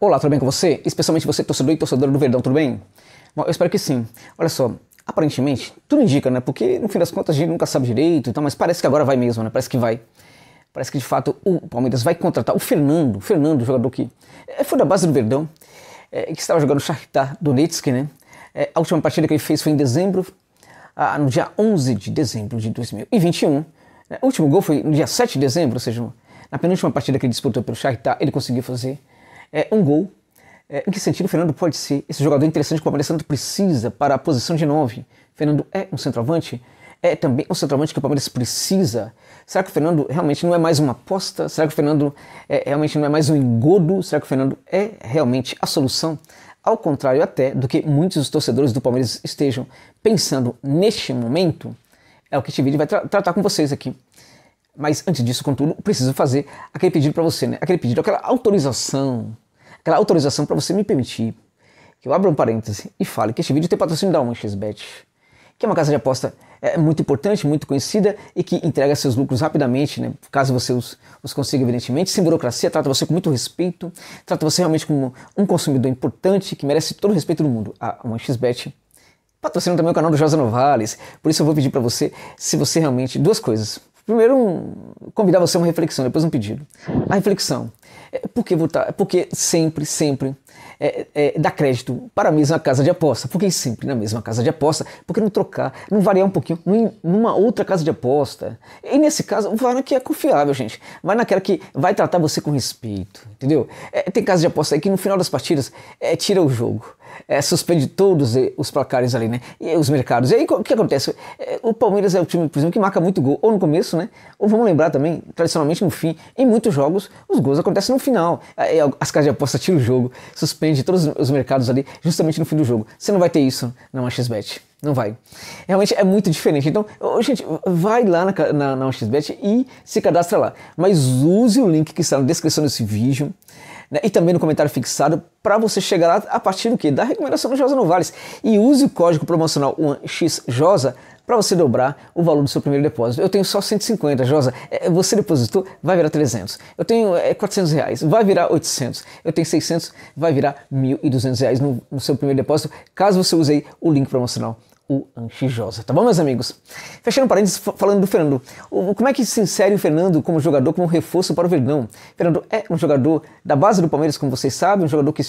Olá, tudo bem com você? Especialmente você, torcedor e torcedora do Verdão, tudo bem? Bom, eu espero que sim. Olha só, aparentemente, tudo indica, né? Porque no fim das contas a gente nunca sabe direito e tal, mas parece que agora vai mesmo, né? Parece que vai. Parece que de fato o Palmeiras vai contratar o Fernando, o Fernando, o jogador que é, foi da base do Verdão, é, que estava jogando Shakhtar Donetsk, né? É, a última partida que ele fez foi em dezembro, ah, no dia 11 de dezembro de 2021. Né? O último gol foi no dia 7 de dezembro, ou seja, na penúltima partida que ele disputou pelo Shakhtar, ele conseguiu fazer é, um gol. É, em que sentido o Fernando pode ser esse jogador interessante que o Palmeiras tanto precisa para a posição de 9? Fernando é um centroavante? É também um centroavante que o Palmeiras precisa? Será que o Fernando realmente não é mais uma aposta? Será que o Fernando é, é realmente não é mais um engodo? Será que o Fernando é realmente a solução? Ao contrário até do que muitos dos torcedores do Palmeiras estejam pensando neste momento, é o que este vídeo vai tra tratar com vocês aqui. Mas antes disso, contudo, preciso fazer aquele pedido para você, né? Aquele pedido, aquela autorização, aquela autorização para você me permitir que eu abra um parêntese e fale que este vídeo tem patrocínio da 1xBet, que é uma casa de aposta é, muito importante, muito conhecida e que entrega seus lucros rapidamente, né? caso você os, os consiga, evidentemente, sem burocracia, trata você com muito respeito, trata você realmente como um consumidor importante que merece todo o respeito do mundo. A 1xBet patrocina também o canal do Josa Novales, por isso eu vou pedir para você, se você realmente, duas coisas. Primeiro, um, convidar você a uma reflexão, depois um pedido. A reflexão. É, por que votar? Porque sempre, sempre é, é, crédito para a mesma casa de aposta. Por que sempre na mesma casa de aposta? Por que não trocar, não variar um pouquinho numa outra casa de aposta? E nesse caso, vai na que é confiável, gente. Vai naquela que vai tratar você com respeito, entendeu? É, tem casa de aposta aí que no final das partidas é, tira o jogo é, suspende todos eh, os placares ali, né? E os mercados. E aí o que acontece? Eh, o Palmeiras é o time, por exemplo, que marca muito gol, ou no começo, né? Ou vamos lembrar também, tradicionalmente no fim, em muitos jogos, os gols acontecem no final. Eh, as casas de aposta tiram o jogo, suspende todos os mercados ali, justamente no fim do jogo. Você não vai ter isso na MaxBet. Não vai. Realmente é muito diferente. Então, gente, vai lá na, na, na XBet e se cadastra lá. Mas use o link que está na descrição desse vídeo né, e também no comentário fixado para você chegar lá a partir do que? Da recomendação do Josa Novales. E use o código promocional 1xJosa para você dobrar o valor do seu primeiro depósito. Eu tenho só 150, Josa. É, você depositou, vai virar 300. Eu tenho é, 400 reais, vai virar 800. Eu tenho 600, vai virar 1.200 reais no, no seu primeiro depósito, caso você use o link promocional o Anchijosa, tá bom, meus amigos? Fechando parênteses, falando do Fernando. como é que se insere o Fernando como jogador, como reforço para o Verdão? Fernando é um jogador da base do Palmeiras, como vocês sabem, um jogador que,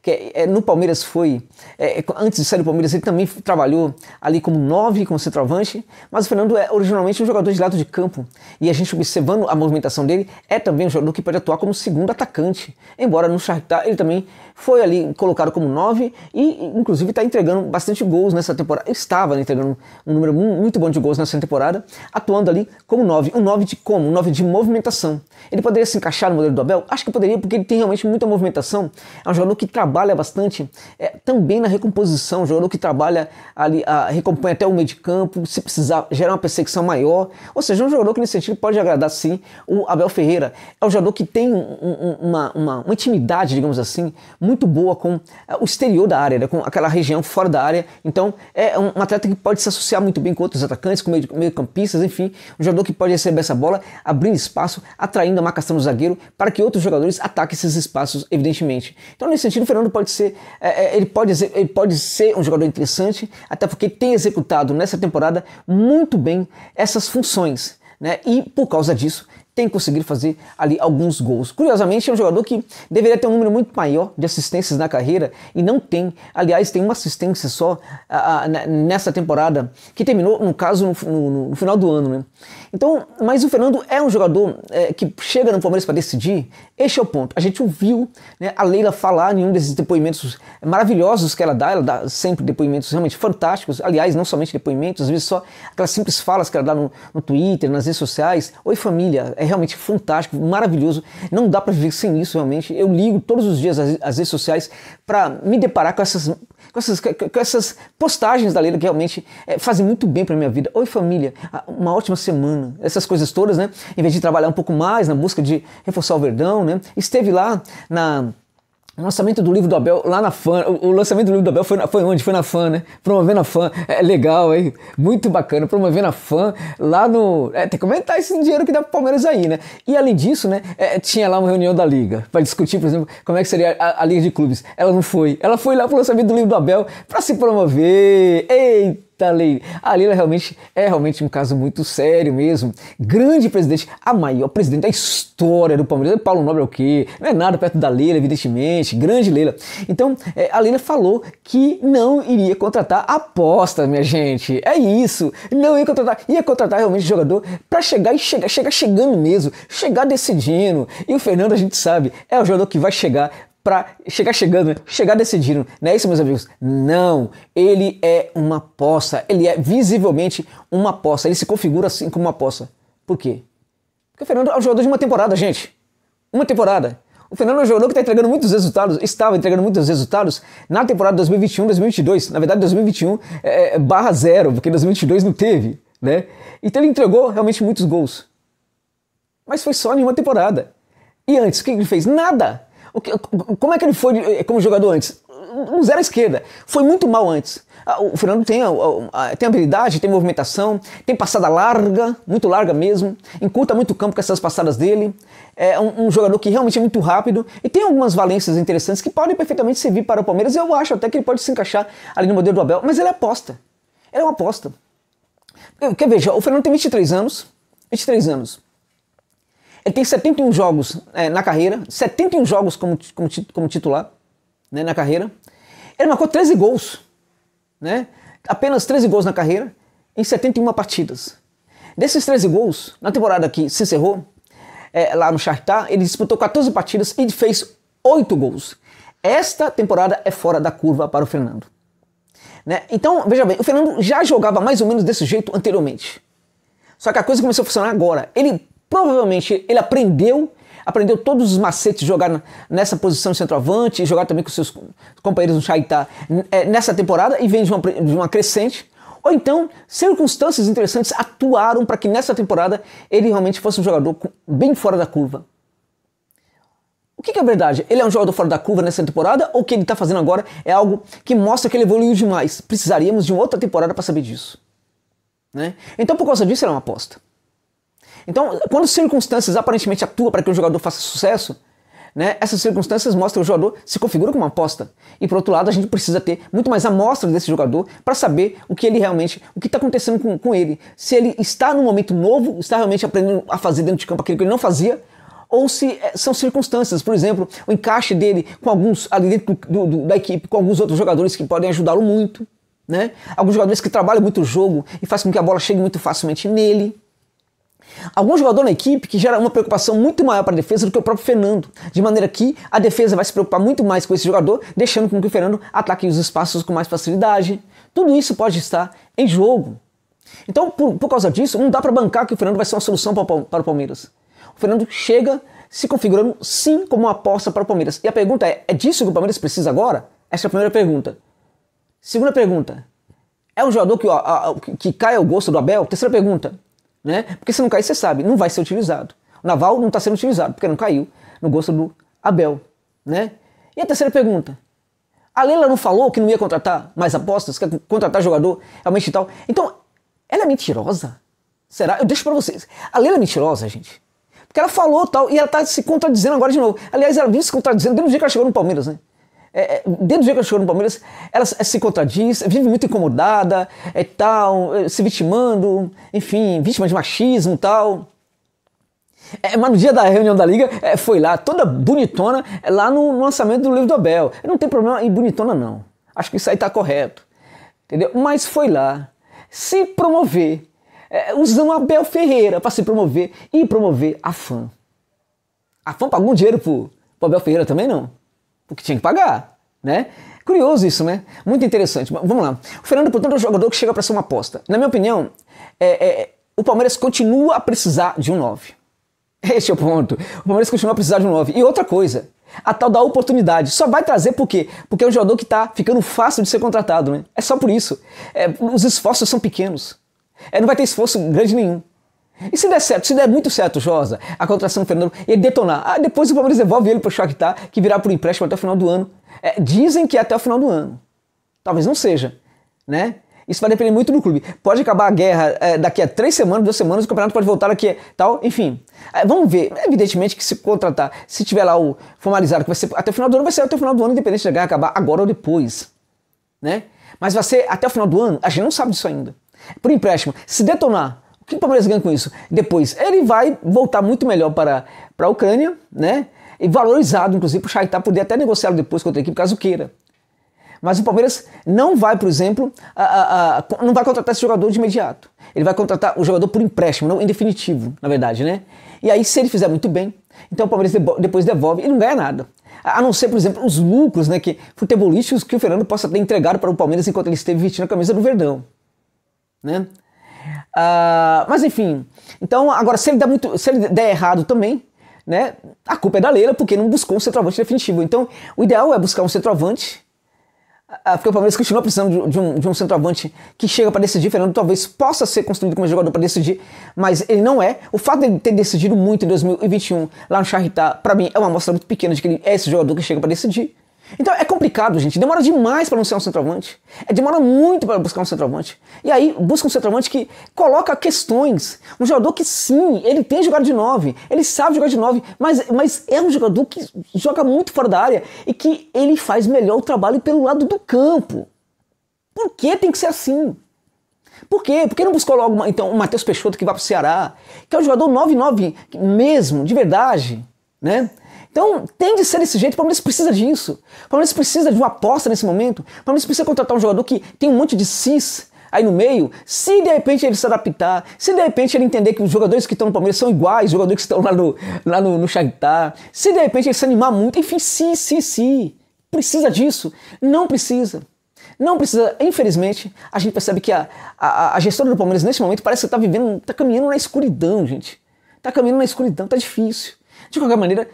que é, no Palmeiras foi, é, é antes de sair do Palmeiras, ele também trabalhou ali como nove, como centroavante, mas o Fernando é originalmente um jogador de lado de campo, e a gente observando a movimentação dele, é também um jogador que pode atuar como segundo atacante, embora no Shakhtar ele também foi ali colocado como 9 e inclusive está entregando bastante gols nessa temporada. Estava né, entregando um número muito bom de gols nessa temporada, atuando ali como 9. Um 9 de como? Um 9 de movimentação. Ele poderia se encaixar no modelo do Abel? Acho que poderia, porque ele tem realmente muita movimentação. É um jogador que trabalha bastante é, também na recomposição, um jogador que trabalha ali, a, recompõe até o meio de campo, se precisar, gera uma perseguição maior. Ou seja, é um jogador que nesse sentido pode agradar sim o Abel Ferreira. É um jogador que tem um, um, uma, uma, uma intimidade, digamos assim, muito muito boa com eh, o exterior da área, né? com aquela região fora da área. Então é um atleta que pode se associar muito bem com outros atacantes, com meio-campistas, meio enfim, um jogador que pode receber essa bola, abrindo espaço, atraindo a marcação do zagueiro para que outros jogadores ataquem esses espaços, evidentemente. Então nesse sentido, o Fernando pode ser, é, ele pode ele pode ser um jogador interessante, até porque tem executado nessa temporada muito bem essas funções. Né? E por causa disso, tem que conseguir fazer ali alguns gols. Curiosamente, é um jogador que deveria ter um número muito maior de assistências na carreira e não tem. Aliás, tem uma assistência só nessa temporada, que terminou, no caso, no, no, no, final do ano. Né? Então, mas o Fernando é um jogador é, que chega no Palmeiras para decidir. Este é o ponto. A gente ouviu né, a Leila falar em um desses depoimentos maravilhosos que ela dá. Ela dá sempre depoimentos realmente fantásticos. Aliás, não somente depoimentos, às vezes só aquelas simples falas que ela dá no, no Twitter, nas redes sociais. Oi, família é realmente fantástico, maravilhoso. Não dá para viver sem isso, realmente. Eu ligo todos os dias as, as redes sociais para me deparar com essas, com essas, com essas postagens da Leila que realmente é, fazem muito bem para minha vida. Oi, família, ah, uma ótima semana. Essas coisas todas, né? Em vez de trabalhar um pouco mais na busca de reforçar o Verdão, né? Esteve lá na o lançamento do livro do Abel lá na FAN. O, lançamento do livro do Abel foi, na, foi onde? Foi na FAN, né? Promovendo a FAN. É, é legal, hein? Muito bacana. Promovendo a FAN lá no. É, tem que comentar esse dinheiro que dá pro Palmeiras aí, né? E além disso, né? É, tinha lá uma reunião da Liga para discutir, por exemplo, como é que seria a, a, Liga de Clubes. Ela não foi. Ela foi lá pro lançamento do livro do Abel para se promover. Eita! Eita, Lei. A Leila realmente é realmente um caso muito sério mesmo. Grande presidente, a maior presidente da história do Palmeiras. Paulo Nobre é o quê? Não é nada perto da Leila, evidentemente. Grande Leila. Então, é, a Leila falou que não iria contratar aposta, minha gente. É isso. Não ia contratar. Ia contratar realmente jogador para chegar e chegar, chegar chegando mesmo. Chegar decidindo. E o Fernando, a gente sabe, é o jogador que vai chegar para chegar chegando, chegar decidindo. Não é isso, meus amigos? Não. Ele é uma poça. Ele é visivelmente uma poça. Ele se configura assim como uma poça. Por quê? Porque o Fernando é um jogador de uma temporada, gente. Uma temporada. O Fernando é um jogador que está entregando muitos resultados, estava entregando muitos resultados na temporada 2021-2022. Na verdade, 2021 é, é, barra zero, porque 2022 não teve, né? Então ele entregou realmente muitos gols. Mas foi só em uma temporada. E antes, o que ele fez? Nada! Que, como é que ele foi eh, como jogador antes? Um zero à esquerda. Foi muito mal antes. Ah, o Fernando tem, ah, ah, tem habilidade, tem movimentação, tem passada larga, muito larga mesmo, encurta muito o campo com essas passadas dele. É um, um, jogador que realmente é muito rápido e tem algumas valências interessantes que podem perfeitamente servir para o Palmeiras. Eu acho até que ele pode se encaixar ali no modelo do Abel, mas ele é aposta. Ele é uma aposta. Quer ver? o Fernando tem 23 anos. 23 anos. Ele tem 71 jogos é, na carreira, 71 jogos como, como, como titular né, na carreira. Ele marcou 13 gols, né? apenas 13 gols na carreira, em 71 partidas. Desses 13 gols, na temporada que se encerrou, é, lá no Shakhtar, ele disputou 14 partidas e fez 8 gols. Esta temporada é fora da curva para o Fernando. Né? Então, veja bem, o Fernando já jogava mais ou menos desse jeito anteriormente. Só que a coisa começou a funcionar agora. Ele Provavelmente ele aprendeu, aprendeu todos os macetes de jogar nessa posição de centroavante, jogar também com seus companheiros no Chaitá é, nessa temporada e vem de uma, de uma crescente. Ou então, circunstâncias interessantes atuaram para que nessa temporada ele realmente fosse um jogador bem fora da curva. O que, que, é verdade? Ele é um jogador fora da curva nessa temporada ou o que ele está fazendo agora é algo que mostra que ele evoluiu demais? Precisaríamos de uma outra temporada para saber disso. Né? Então, por causa disso, era é uma aposta. Então, quando circunstâncias aparentemente atuam para que o jogador faça sucesso, né, essas circunstâncias mostram que o jogador se configura como uma aposta. E por outro lado, a gente precisa ter muito mais amostras desse jogador para saber o que ele realmente, o que está acontecendo com, com ele. Se ele está num momento novo, está realmente aprendendo a fazer dentro de campo aquilo que ele não fazia, ou se eh, são circunstâncias, por exemplo, o encaixe dele com alguns ali dentro do, do, da equipe, com alguns outros jogadores que podem ajudá-lo muito, né? Alguns jogadores que trabalham muito o jogo e fazem com que a bola chegue muito facilmente nele. Algum jogador na equipe que gera uma preocupação muito maior para a defesa do que o próprio Fernando, de maneira que a defesa vai se preocupar muito mais com esse jogador, deixando com que o Fernando ataque os espaços com mais facilidade. Tudo isso pode estar em jogo. Então, por, por causa disso, não dá para bancar que o Fernando vai ser uma solução para, para o Palmeiras. O Fernando chega se configurando sim como uma aposta para o Palmeiras. E a pergunta é: é disso que o Palmeiras precisa agora? Essa é a primeira pergunta. Segunda pergunta: é um jogador que, ó, que cai ao gosto do Abel? Terceira pergunta: né? Porque se não cair, você sabe, não vai ser utilizado. O naval não está sendo utilizado, porque não caiu no gosto do Abel. Né? E a terceira pergunta. A Leila não falou que não ia contratar mais apostas, que ia contratar jogador realmente e tal. Então, ela é mentirosa? Será? Eu deixo para vocês. A Leila é mentirosa, gente. Porque ela falou tal, e ela tá se contradizendo agora de novo. Aliás, ela vinha se contradizendo desde o dia que ela chegou no Palmeiras, né? é, é desde o dia que ela chegou no Palmeiras, ela é, se contradiz, vive muito incomodada é, tal, é, se vitimando, enfim, vítima de machismo e tal. É, mas no dia da reunião da liga, é, foi lá, toda bonitona, é, lá no, no, lançamento do livro do Abel. Não tem problema em bonitona, não. Acho que isso aí tá correto. Entendeu? Mas foi lá se promover, usando Abel Ferreira para se promover e promover a fã. A fã pagou um dinheiro pro, pro Abel Ferreira também, não? porque tinha que pagar, né? Curioso isso, né? Muito interessante. Mas vamos lá. O Fernando, portanto, é um jogador que chega para ser uma aposta. Na minha opinião, é, é, o Palmeiras continua a precisar de um 9. Esse é o ponto. O Palmeiras continua a precisar de um 9. E outra coisa, a tal da oportunidade. Só vai trazer por quê? Porque é um jogador que está ficando fácil de ser contratado, né? É só por isso. É, os esforços são pequenos. É, não vai ter esforço grande nenhum. E se der certo, se der muito certo, Josa, a contratação do Fernando, ele detonar. Ah, depois o Palmeiras devolve ele para o Shakhtar, que virá por empréstimo até o final do ano. É, dizem que é até o final do ano. Talvez não seja, né? Isso vai depender muito do clube. Pode acabar a guerra é, daqui a três semanas, duas semanas, o campeonato pode voltar daqui tal, enfim. É, vamos ver. É evidentemente que se contratar, se tiver lá o formalizado, que vai ser até o final do ano, vai ser até o final do ano, independente da guerra acabar agora ou depois, né? Mas vai ser até o final do ano? A gente não sabe disso ainda. Por empréstimo. Se detonar, que o Palmeiras ganha com isso? Depois, ele vai voltar muito melhor para, para a Ucrânia, né? E valorizado, inclusive, para o Shakhtar poder até negociá-lo depois com outra equipe, caso queira. Mas o Palmeiras não vai, por exemplo, a, a, a, não vai contratar esse jogador de imediato. Ele vai contratar o jogador por empréstimo, não em definitivo, na verdade, né? E aí, se ele fizer muito bem, então o Palmeiras depois devolve e não ganha nada. A não ser, por exemplo, os lucros né, que, futebolísticos que o Fernando possa ter entregado para o Palmeiras enquanto ele esteve vestindo a camisa do Verdão. Né? Uh, mas enfim, então agora se ele der, muito, se ele der errado também, né, a culpa é da Leila porque não buscou um centroavante definitivo. Então o ideal é buscar um centroavante, ah, porque o Palmeiras continua precisando de, um, de um centroavante que chega para decidir. Fernando talvez possa ser construído como jogador para decidir, mas ele não é. O fato de ele ter decidido muito em 2021 lá no Charité, para mim é uma amostra muito pequena de que ele é esse jogador que chega para decidir. Então é complicado, gente. Demora demais para anunciar um centroavante. É, demora muito para buscar um centroavante. E aí busca um centroavante que coloca questões. Um jogador que sim, ele tem jogado de 9, ele sabe jogar de 9, mas, mas é um jogador que joga muito fora da área e que ele faz melhor o trabalho pelo lado do campo. Por que tem que ser assim? Por quê? Por que não buscou logo então, o Matheus Peixoto que vai para o Ceará? Que é um jogador 9-9 mesmo, de verdade, né? Então, tem de ser desse jeito. O Palmeiras precisa disso. O Palmeiras precisa de uma aposta nesse momento. O Palmeiras precisa contratar um jogador que tem um monte de cis aí no meio. Se de repente ele se adaptar, se de repente ele entender que os jogadores que estão no Palmeiras são iguais os jogadores que estão lá no, lá no, no Shakhtar, se de repente ele se animar muito, enfim, se, se, se. Precisa disso? Não precisa. Não precisa, infelizmente, a gente percebe que a, a, a gestora do Palmeiras nesse momento parece que está vivendo, está caminhando na escuridão, gente. Está caminhando na escuridão, está difícil. De qualquer maneira,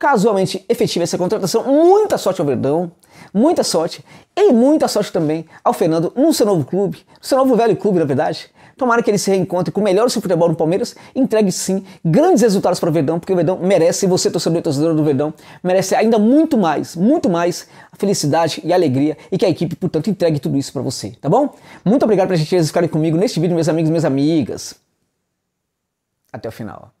casualmente efetiva essa contratação. Muita sorte ao Verdão, muita sorte e muita sorte também ao Fernando no seu novo clube, no seu novo velho clube, na verdade. Tomara que ele se reencontre com o melhor do seu futebol no Palmeiras, entregue sim grandes resultados para o Verdão, porque o Verdão merece, e você, torcedor e torcedora do Verdão, merece ainda muito mais, muito mais a felicidade e a alegria e que a equipe, portanto, entregue tudo isso para você, tá bom? Muito obrigado para a gente ficarem comigo neste vídeo, meus amigos e minhas amigas. Até o final.